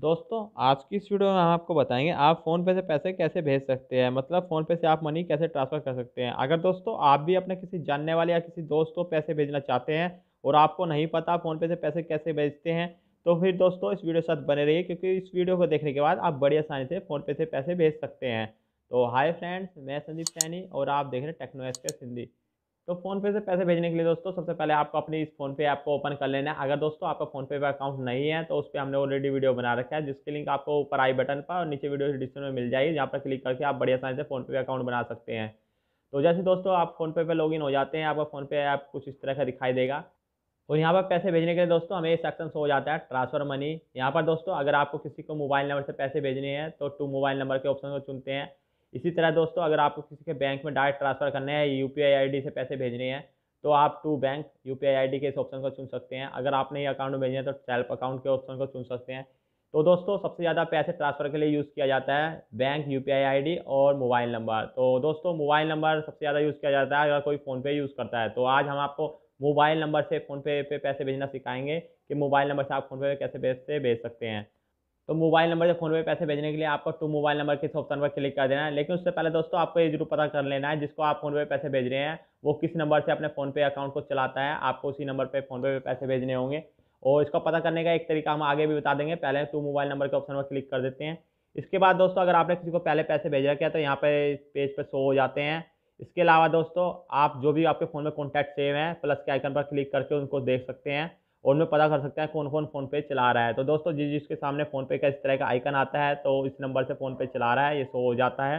दोस्तों आज की इस वीडियो में हम आपको बताएंगे आप फ़ोन पे से पैसे कैसे भेज सकते हैं मतलब फ़ोन पे से आप मनी कैसे ट्रांसफ़र कर सकते हैं अगर दोस्तों आप भी अपने किसी जानने वाले या किसी दोस्त को पैसे भेजना चाहते हैं और आपको नहीं पता फ़ोन पे से पैसे कैसे भेजते हैं तो फिर दोस्तों इस वीडियो के साथ बने रहिए क्योंकि इस वीडियो को देखने के बाद आप बड़ी आसानी से फ़ोनपे से पैसे भेज सकते हैं तो हाई फ्रेंड्स मैं संदीप सैनी और आप देख रहे हैं टेक्नो एक्सप्रेस हिंदी तो फ़ोनपे से पैसे भेजने के लिए दोस्तों सबसे पहले आपको अपनी इस फ़ोनपे ऐप को ओपन कर लेना है अगर दोस्तों आपका फ़ोनपे पर अकाउंट नहीं है तो उस पर हमने ऑलरेडी वीडियो बना रखा है जिसके लिंक आपको ऊपर आई बटन पर और नीचे वीडियो डिस्क्रिप्शन में मिल जाएगी जहाँ पर क्लिक करके आप बड़ी आसानी से फ़ोनपे अकाउंट बना सकते हैं तो जैसे दोस्तों आप फ़ोनपे पर लॉग हो जाते हैं आपका फ़ोनपे ऐप कुछ इस तरह का दिखाई देगा और यहाँ पर पैसे भेजने के लिए दोस्तों हमें ये सेक्शन हो जाता है ट्रांसफर मनी यहाँ पर दोस्तों अगर आपको किसी को मोबाइल नंबर से पैसे भेजने हैं तो टू मोबाइल नंबर के ऑप्शन को चुनते हैं इसी तरह दोस्तों अगर आपको किसी के बैंक में डायरेक्ट ट्रांसफ़र करने हैं यू पी से पैसे भेजने हैं तो आप टू बैंक यू पी के इस ऑप्शन को चुन सकते हैं अगर आपने ये अकाउंट भेजना है तो सेल्फ अकाउंट के ऑप्शन को चुन सकते हैं तो दोस्तों सबसे ज़्यादा पैसे ट्रांसफ़र के लिए यूज़ किया जाता है बैंक यू पी और मोबाइल नंबर तो दोस्तों मोबाइल नंबर सबसे ज़्यादा यूज़ किया जाता है अगर कोई फ़ोनपे यूज़ करता है तो आज हम आपको मोबाइल नंबर से फ़ोनपे पे पैसे भेजना सिखाएंगे कि मोबाइल नंबर से आप फ़ोनपे पे कैसे भेजते भेज सकते हैं तो मोबाइल नंबर से फोन पे पैसे भेजने के लिए आपको टू मोबाइल नंबर किस ऑप्शन पर क्लिक कर देना है लेकिन उससे पहले दोस्तों आपको ये जरूर पता कर लेना है जिसको आप फोन पे पैसे भेज रहे हैं वो किस नंबर से अपने फोन पे अकाउंट को चलाता है आपको उसी नंबर पे फोन पे पैसे भेजने होंगे और इसको पता करने का एक तरीका हम आगे भी बता देंगे पहले टू मोबाइल नंबर के ऑप्शन पर क्लिक कर देते हैं इसके बाद दोस्तों अगर आपने किसी को पहले पैसे भेज रखे तो यहाँ पर पेज पर शो हो जाते हैं इसके अलावा दोस्तों आप जो भी आपके फ़ोन में कॉन्टैक्ट सेव हैं प्लस के आइकन पर क्लिक करके उनको देख सकते हैं और उनमें पता कर सकते हैं कौन कौन फ़ोन पे चला रहा है तो दोस्तों जिस जिसके सामने फ़ोनपे का इस तरह का आइकन आता है तो इस नंबर से फ़ोनपे चला रहा है ये शो हो जाता है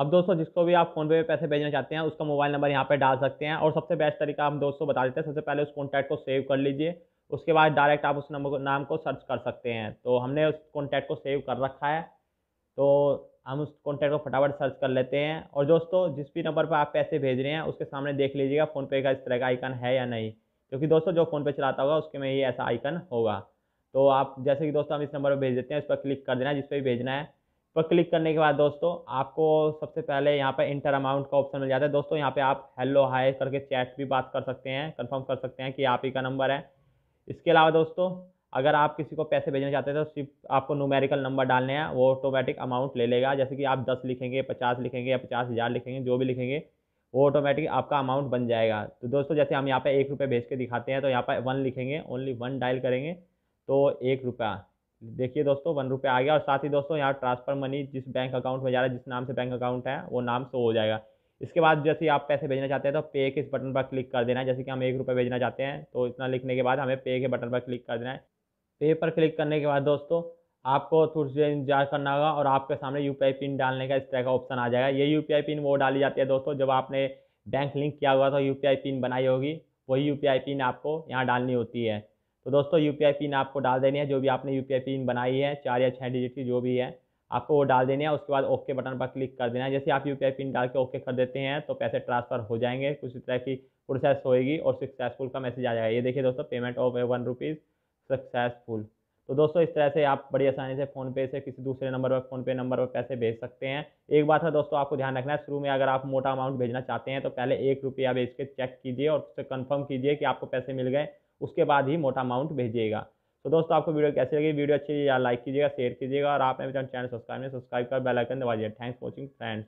अब दोस्तों जिसको भी आप फ़ोनपे पे पैसे भेजना चाहते हैं उसका मोबाइल नंबर यहाँ पर डाल सकते हैं और सबसे बेस्ट तरीका हम दोस्तों बता देते हैं सबसे पहले उस कॉन्टैक्ट को सेव कर लीजिए उसके बाद डायरेक्ट आप उस नंबर नाम को सर्च कर सकते हैं तो हमने उस कॉन्टैक्ट को सेव कर रखा है तो हम उस कॉन्टैक्ट को फटाफट सर्च कर लेते हैं और दोस्तों जिस भी नंबर पर आप पैसे भेज रहे हैं उसके सामने देख लीजिएगा फ़ोनपे का इस तरह का आइकन है या नहीं क्योंकि दोस्तों जो फ़ोन पे चलाता होगा उसके में ये ऐसा आइकन होगा तो आप जैसे कि दोस्तों हम इस नंबर पर भेज देते हैं इस पर क्लिक कर देना है जिस पर भी भेजना है पर क्लिक करने के बाद दोस्तों आपको सबसे पहले यहाँ पर इंटर अमाउंट का ऑप्शन मिल जाता है दोस्तों यहाँ पर आप हेलो हाई करके चैट भी बात कर सकते हैं कन्फर्म कर सकते हैं कि आप ही का नंबर है इसके अलावा दोस्तों अगर आप किसी को पैसे भेजना चाहते हैं तो सिर्फ आपको न्यूमेरिकल नंबर डालने हैं वो ऑटोमेटिक अमाउंट ले लेगा जैसे कि आप दस लिखेंगे पचास लिखेंगे या पचास हज़ार लिखेंगे जो भी लिखेंगे वो ऑटोमेटिक आपका अमाउंट बन जाएगा तो दोस्तों जैसे हम यहाँ पे एक रुपये भेज के दिखाते हैं तो यहाँ पर वन लिखेंगे ओनली वन डायल करेंगे तो एक रुपया देखिए दोस्तों वन रुपये आ गया और साथ ही दोस्तों यहाँ ट्रांसफ़र मनी जिस बैंक अकाउंट में जा रहा है जिस नाम से बैंक अकाउंट है वो नाम से हो जाएगा इसके बाद जैसे आप पैसे भेजना चाहते हैं तो पे के इस बटन पर क्लिक कर देना है जैसे कि हम एक रुपये भेजना चाहते हैं तो इतना लिखने के बाद हमें पे के बटन पर क्लिक कर देना है पे पर क्लिक करने के बाद दोस्तों आपको थोड़ी देर इंतजार करना होगा और आपके सामने यू पिन डालने का इस तरह का ऑप्शन आ जाएगा ये यू पिन वो डाली जाती है दोस्तों जब आपने बैंक लिंक किया हुआ तो यू पिन बनाई होगी वही यू पिन आपको यहाँ डालनी होती है तो दोस्तों यू पिन आपको डाल देनी है जो भी आपने यू पिन बनाई है चार या छः डिजिट की जो भी है आपको वो डाल देनी है उसके बाद ओके बटन पर क्लिक कर देना है जैसे आप यू पिन डाल के ओके कर देते हैं तो पैसे ट्रांसफ़र हो जाएंगे कुछ तरह की प्रोसेस होएगी और सक्सेसफुल का मैसेज आ जाएगा ये देखिए दोस्तों payment of one rupees successful तो दोस्तों इस तरह से आप बड़ी आसानी से फ़ोनपे से किसी दूसरे नंबर पर फ़ोनपे नंबर पर पैसे भेज सकते हैं एक बात है दोस्तों आपको ध्यान रखना है शुरू में अगर आप मोटा अमाउंट भेजना चाहते हैं तो पहले एक रुपया भेज के चेक कीजिए और उससे कन्फर्म कीजिए कि आपको पैसे मिल गए उसके बाद ही मोटा अमाउंट भेजिएगा तो दोस्तों आपको वीडियो कैसी लगी वीडियो अच्छी लगी लाइक कीजिएगा शेयर कीजिएगा और आपने भी चैनल सब्सक्राइब नहीं सब्सक्राइब कर बेलाइकन दवाइए थैंक्स वॉचिंग फ्रेंड्स